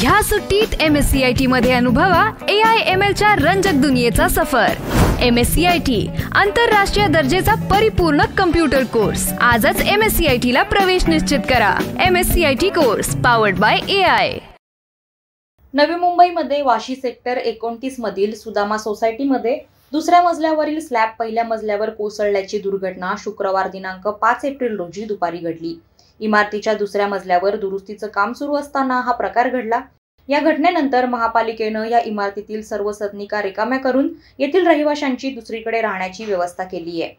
ह्या सुट्टीत M S C I T मध्ये अनुभवा ए आय एम एल च्या रंजक दुनियेचा सफर M S C I T आंतरराष्ट्रीय दर्जेचा परिपूर्ण कम्प्युटर कोर्स आजच M S C I T ला प्रवेश निश्चित करा M S C I T course powered by A I नवी मुंबईमध्ये वाशी सेक्टर एकोणतीस मधील सुदामा सोसायटीमध्ये दुसऱ्या मजल्यावरील स्लॅब पहिल्या मजल्यावर कोसळल्याची दुर्घटना शुक्रवार दिनांक पाच एप्रिल रोजी दुपारी घडली इमारतीच्या दुसऱ्या मजल्यावर दुरुस्तीचं काम सुरू असताना हा प्रकार घडला या घटनेनंतर महापालिकेनं या इमारतीतील सर्व सदनिका रिकाम्या करून येथील रहिवाशांची दुसरीकडे राहण्याची व्यवस्था केली आहे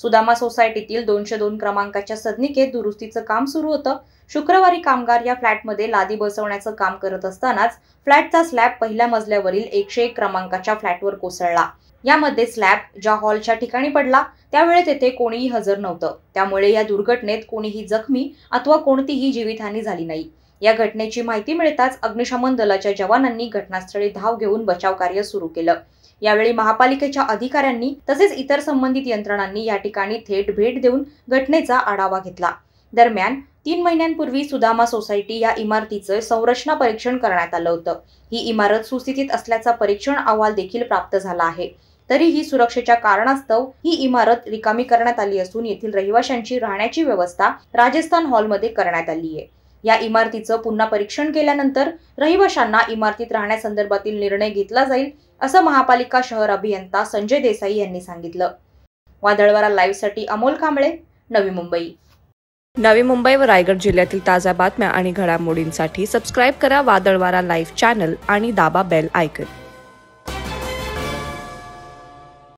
सुदामा सोसायटीतील दोनशे दोन क्रमांकाच्या सदनिकेत दुरुस्तीचं काम सुरू होतं शुक्रवारी कामगार या फ्लॅटमध्ये लादी बसवण्याचं काम करत असतानाच फ्लॅटचा स्लॅब पहिल्या मजल्यावरील एकशे एक क्रमांकाच्या फ्लॅटवर कोसळला यामध्ये स्लॅब ज्या हॉलच्या ठिकाणी पडला त्यावेळी तेथे कोणीही हजर नव्हतं त्यामुळे या दुर्घटनेत कोणीही जखमी अथवा कोणतीही जीवितहानी झाली नाही या घटनेची माहिती मिळताच अग्निशमन दलाच्या जवानांनी घटनास्थळी धाव घेऊन बचाव कार्य सुरू केलं यावेळी महापालिकेच्या अधिकाऱ्यांनी तसेच इतर संबंधित यंत्रणांनी या ठिकाणी थेट भेट देऊन घटनेचा आढावा घेतला दरम्यान तीन महिन्यांपूर्वी सुदामा सोसायटी या इमारतीचं संरचना परीक्षण करण्यात आलं होतं ही इमारत सुस्थितीत असल्याचा परीक्षण अहवाल देखील प्राप्त झाला आहे तरीही सुरक्षेच्या कारणास्तव ही इमारत रिकामी करण्यात आली असून येथील रहिवाशांची राहण्याची व्यवस्था राजस्थान हॉलमध्ये करण्यात आली आहे या इमारतीचं पुन्हा परीक्षण केल्यानंतर रहिवाशांना इमारतीत राहण्यासंदर्भातील निर्णय घेतला जाईल असं महापालिका शहर अभियंता संजय देसाई यांनी सांगितलं वादळवारा साठी अमोल कांबळे नवी मुंबई नवी मुंबई व रायगड जिल्ह्यातील ताज्या बातम्या आणि घडामोडींसाठी सबस्क्राईब करा वादळवारा लाईव्ह चॅनल आणि दाबा बेल आयकन